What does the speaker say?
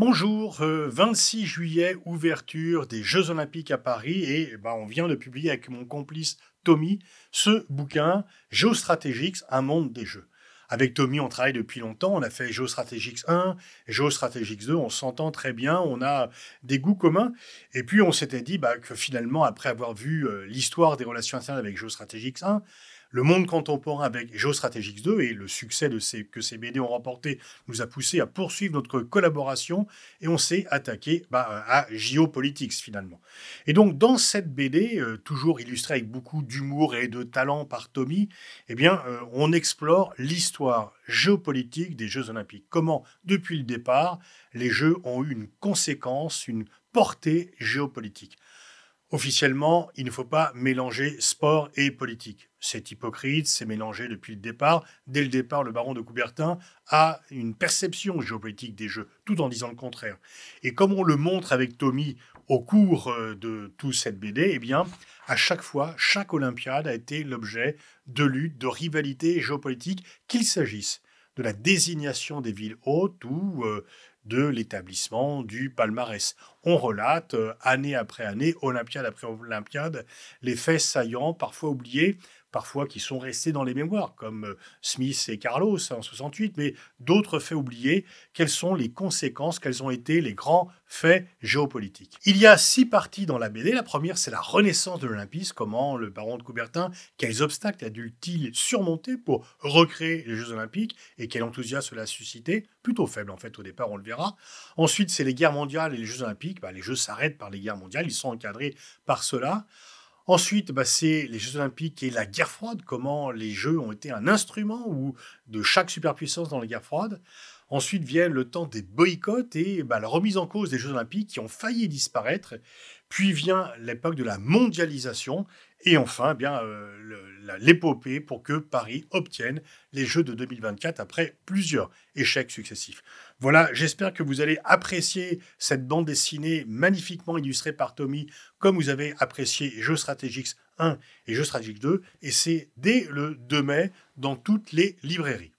Bonjour, 26 euh, juillet, ouverture des Jeux Olympiques à Paris et eh ben, on vient de publier avec mon complice Tommy ce bouquin Geostratégics, un monde des Jeux. Avec Tommy, on travaille depuis longtemps, on a fait Geostratégics 1, Geostratégics 2, on s'entend très bien, on a des goûts communs. Et puis on s'était dit ben, que finalement, après avoir vu euh, l'histoire des relations internes avec Geostratégics 1, le monde contemporain avec Geostrategics 2 et le succès que ces BD ont remporté nous a poussé à poursuivre notre collaboration et on s'est attaqué bah, à Geopolitics finalement. Et donc dans cette BD, euh, toujours illustrée avec beaucoup d'humour et de talent par Tommy, eh bien euh, on explore l'histoire géopolitique des Jeux Olympiques. Comment, depuis le départ, les Jeux ont eu une conséquence, une portée géopolitique. Officiellement, il ne faut pas mélanger sport et politique. C'est hypocrite, c'est mélangé depuis le départ. Dès le départ, le baron de Coubertin a une perception géopolitique des jeux, tout en disant le contraire. Et comme on le montre avec Tommy au cours euh, de toute cette BD, eh bien, à chaque fois, chaque Olympiade a été l'objet de luttes, de rivalités géopolitiques, qu'il s'agisse de la désignation des villes hautes ou euh, de l'établissement du palmarès. On relate euh, année après année, Olympiade après Olympiade, les faits saillants, parfois oubliés, parfois qui sont restés dans les mémoires, comme euh, Smith et Carlos en 68, mais d'autres faits oubliés. Quelles sont les conséquences Quels ont été les grands faits géopolitiques Il y a six parties dans la BD. La première, c'est la renaissance de l'Olympisme, comment le baron de Coubertin, quels obstacles a t il surmontés pour recréer les Jeux Olympiques et quel enthousiasme l'a a suscité Plutôt faible, en fait, au départ, on le verra. Ensuite, c'est les guerres mondiales et les Jeux olympiques. Bah, les Jeux s'arrêtent par les guerres mondiales, ils sont encadrés par cela. Ensuite, bah, c'est les Jeux olympiques et la guerre froide, comment les Jeux ont été un instrument de chaque superpuissance dans la guerre froide. Ensuite viennent le temps des boycotts et bah, la remise en cause des Jeux Olympiques qui ont failli disparaître. Puis vient l'époque de la mondialisation et enfin eh bien euh, l'épopée pour que Paris obtienne les Jeux de 2024 après plusieurs échecs successifs. Voilà, j'espère que vous allez apprécier cette bande dessinée magnifiquement illustrée par Tommy, comme vous avez apprécié Jeux Stratégiques 1 et Jeux Stratégiques 2, et c'est dès le 2 mai dans toutes les librairies.